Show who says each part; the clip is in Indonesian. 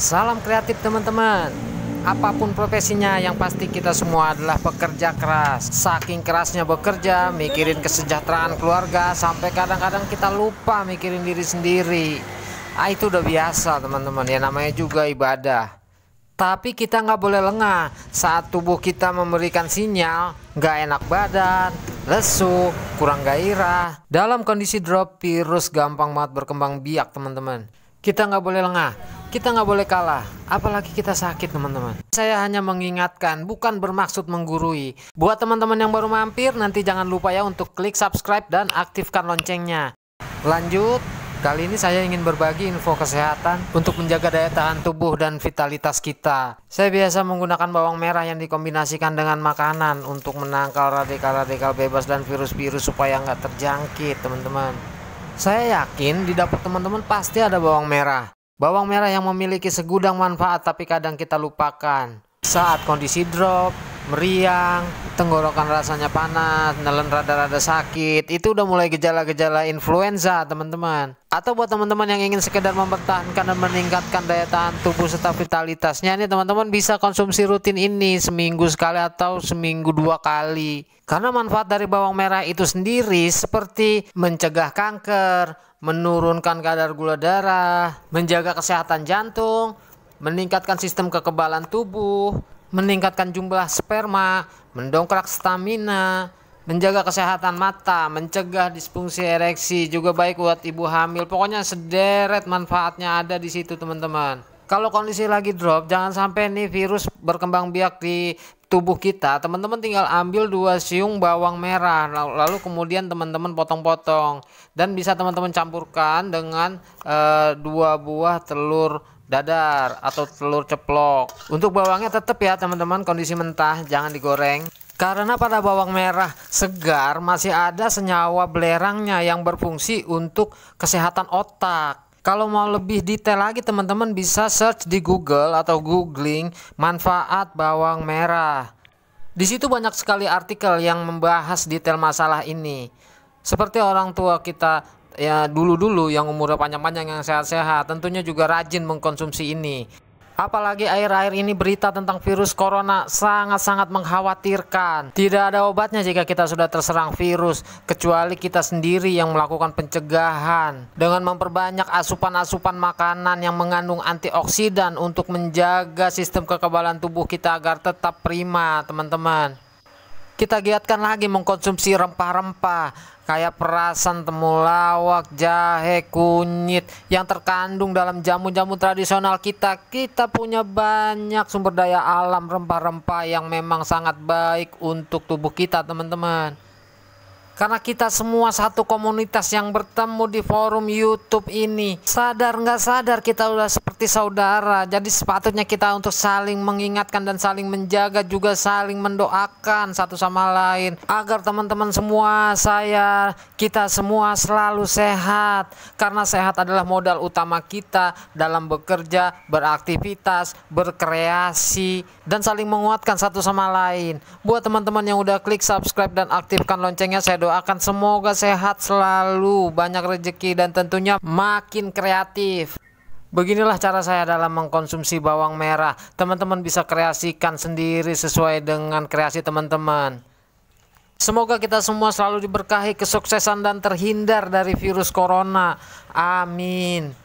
Speaker 1: Salam kreatif teman-teman Apapun profesinya yang pasti kita semua adalah pekerja keras Saking kerasnya bekerja, mikirin kesejahteraan keluarga Sampai kadang-kadang kita lupa mikirin diri sendiri Ah itu udah biasa teman-teman ya namanya juga ibadah tapi kita nggak boleh lengah saat tubuh kita memberikan sinyal nggak enak badan, lesu, kurang gairah. Dalam kondisi drop, virus gampang banget berkembang biak teman-teman. Kita nggak boleh lengah. Kita nggak boleh kalah, apalagi kita sakit teman-teman. Saya hanya mengingatkan, bukan bermaksud menggurui. Buat teman-teman yang baru mampir, nanti jangan lupa ya untuk klik subscribe dan aktifkan loncengnya. Lanjut, Kali ini saya ingin berbagi info kesehatan untuk menjaga daya tahan tubuh dan vitalitas kita. Saya biasa menggunakan bawang merah yang dikombinasikan dengan makanan untuk menangkal radikal-radikal bebas dan virus-virus supaya nggak terjangkit, teman-teman. Saya yakin di dapur teman-teman pasti ada bawang merah. Bawang merah yang memiliki segudang manfaat tapi kadang kita lupakan. Saat kondisi drop, meriang, tenggorokan rasanya panas, nelen rada-rada sakit, itu udah mulai gejala-gejala influenza, teman-teman. Atau buat teman-teman yang ingin sekedar mempertahankan dan meningkatkan daya tahan tubuh serta vitalitasnya, nih teman-teman bisa konsumsi rutin ini seminggu sekali atau seminggu dua kali. Karena manfaat dari bawang merah itu sendiri seperti mencegah kanker, menurunkan kadar gula darah, menjaga kesehatan jantung, meningkatkan sistem kekebalan tubuh, meningkatkan jumlah sperma, mendongkrak stamina, menjaga kesehatan mata, mencegah disfungsi ereksi, juga baik buat ibu hamil. Pokoknya sederet manfaatnya ada di situ, teman-teman. Kalau kondisi lagi drop, jangan sampai nih virus berkembang biak di tubuh kita, teman-teman tinggal ambil dua siung bawang merah, lalu kemudian teman-teman potong-potong dan bisa teman-teman campurkan dengan e, dua buah telur dadar atau telur ceplok. Untuk bawangnya tetap ya teman-teman kondisi mentah, jangan digoreng. Karena pada bawang merah segar masih ada senyawa belerangnya yang berfungsi untuk kesehatan otak. Kalau mau lebih detail lagi teman-teman bisa search di Google atau googling manfaat bawang merah. Di situ banyak sekali artikel yang membahas detail masalah ini. Seperti orang tua kita ya dulu-dulu yang umurnya panjang-panjang yang sehat-sehat tentunya juga rajin mengkonsumsi ini. Apalagi air-air ini berita tentang virus corona sangat-sangat mengkhawatirkan. Tidak ada obatnya jika kita sudah terserang virus, kecuali kita sendiri yang melakukan pencegahan. Dengan memperbanyak asupan-asupan makanan yang mengandung antioksidan untuk menjaga sistem kekebalan tubuh kita agar tetap prima, teman-teman. Kita giatkan lagi mengkonsumsi rempah-rempah kayak perasan temulawak, jahe, kunyit yang terkandung dalam jamu-jamu tradisional kita. Kita punya banyak sumber daya alam rempah-rempah yang memang sangat baik untuk tubuh kita, teman-teman. Karena kita semua satu komunitas yang bertemu di forum YouTube ini. Sadar nggak sadar kita udah seperti saudara. Jadi sepatutnya kita untuk saling mengingatkan dan saling menjaga juga saling mendoakan satu sama lain agar teman-teman semua saya kita semua selalu sehat karena sehat adalah modal utama kita dalam bekerja, beraktivitas, berkreasi dan saling menguatkan satu sama lain. Buat teman-teman yang udah klik subscribe dan aktifkan loncengnya saya doa doakan semoga sehat selalu, banyak rezeki dan tentunya makin kreatif. Beginilah cara saya dalam mengkonsumsi bawang merah. Teman-teman bisa kreasikan sendiri sesuai dengan kreasi teman-teman. Semoga kita semua selalu diberkahi kesuksesan dan terhindar dari virus corona. Amin.